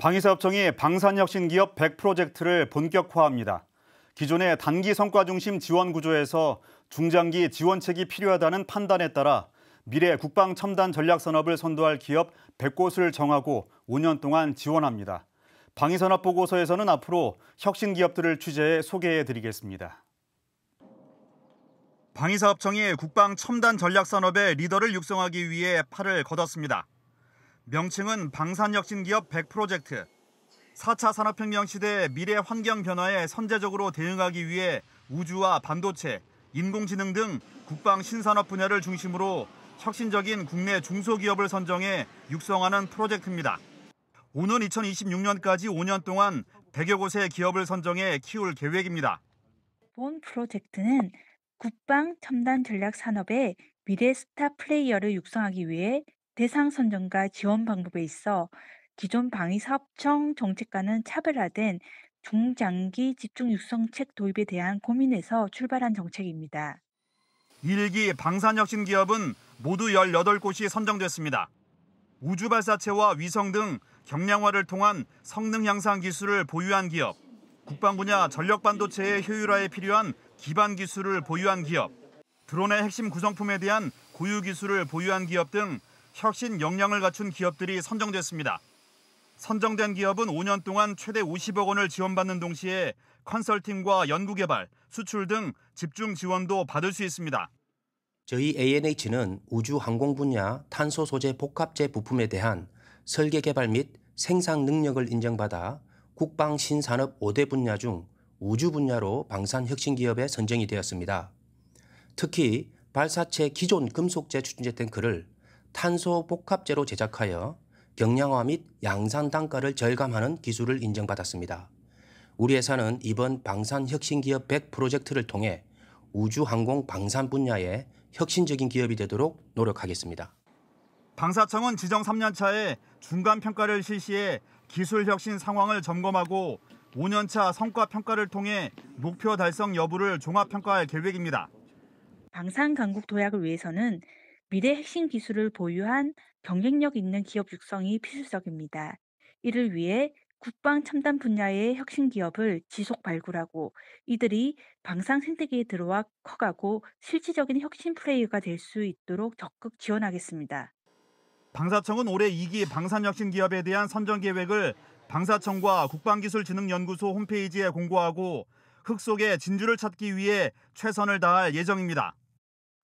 방위사업청이 방산혁신기업 100 프로젝트를 본격화합니다. 기존의 단기 성과 중심 지원 구조에서 중장기 지원책이 필요하다는 판단에 따라 미래 국방 첨단 전략 산업을 선도할 기업 100곳을 정하고 5년 동안 지원합니다. 방위산업 보고서에서는 앞으로 혁신 기업들을 취재해 소개해 드리겠습니다. 방위사업청이 국방 첨단 전략 산업의 리더를 육성하기 위해 팔을 걷었습니다. 명칭은 방산혁신기업 100 프로젝트. 4차 산업혁명 시대의 미래 환경 변화에 선제적으로 대응하기 위해 우주와 반도체, 인공지능 등 국방 신산업 분야를 중심으로 혁신적인 국내 중소기업을 선정해 육성하는 프로젝트입니다. 오는 2026년까지 5년 동안 100여 곳의 기업을 선정해 키울 계획입니다. 본 프로젝트는 국방 첨단 전략 산업의 미래 스타 플레이어를 육성하기 위해 대상 선정과 지원 방법에 있어 기존 방위사업청 정책과는 차별화된 중장기 집중 육성책 도입에 대한 고민에서 출발한 정책입니다. 1기 방산혁신 기업은 모두 18곳이 선정됐습니다. 우주발사체와 위성 등 경량화를 통한 성능 향상 기술을 보유한 기업, 국방 분야 전력 반도체의 효율화에 필요한 기반 기술을 보유한 기업, 드론의 핵심 구성품에 대한 고유 기술을 보유한 기업 등 혁신 역량을 갖춘 기업들이 선정됐습니다. 선정된 기업은 5년 동안 최대 50억 원을 지원받는 동시에 컨설팅과 연구개발, 수출 등 집중 지원도 받을 수 있습니다. 저희 ANH는 우주 항공 분야 탄소 소재 복합제 부품에 대한 설계 개발 및 생산 능력을 인정받아 국방 신산업 5대 분야 중 우주 분야로 방산 혁신 기업에 선정이 되었습니다. 특히 발사체 기존 금속제 추진제 탱크를 탄소 복합제로 제작하여 경량화 및 양산 단가를 절감하는 기술을 인정받았습니다. 우리 회사는 이번 방산 혁신 기업 100 프로젝트를 통해 우주 항공 방산 분야에 혁신적인 기업이 되도록 노력하겠습니다. 방사청은 지정 3년 차에 중간 평가를 실시해 기술 혁신 상황을 점검하고 5년 차 성과 평가를 통해 목표 달성 여부를 종합 평가할 계획입니다. 방산 강국 도약을 위해서는 미래 핵심 기술을 보유한 경쟁력 있는 기업 육성이 필수적입니다. 이를 위해 국방 첨단 분야의 혁신 기업을 지속 발굴하고 이들이 방상 생태계에 들어와 커가고 실질적인 혁신 플레이어가 될 수 있도록 적극 지원하겠습니다. 방사청은 올해 2기 방산혁신 기업에 대한 선정 계획을 방사청과 국방기술진흥연구소 홈페이지에 공고하고 흙 속에 진주를 찾기 위해 최선을 다할 예정입니다.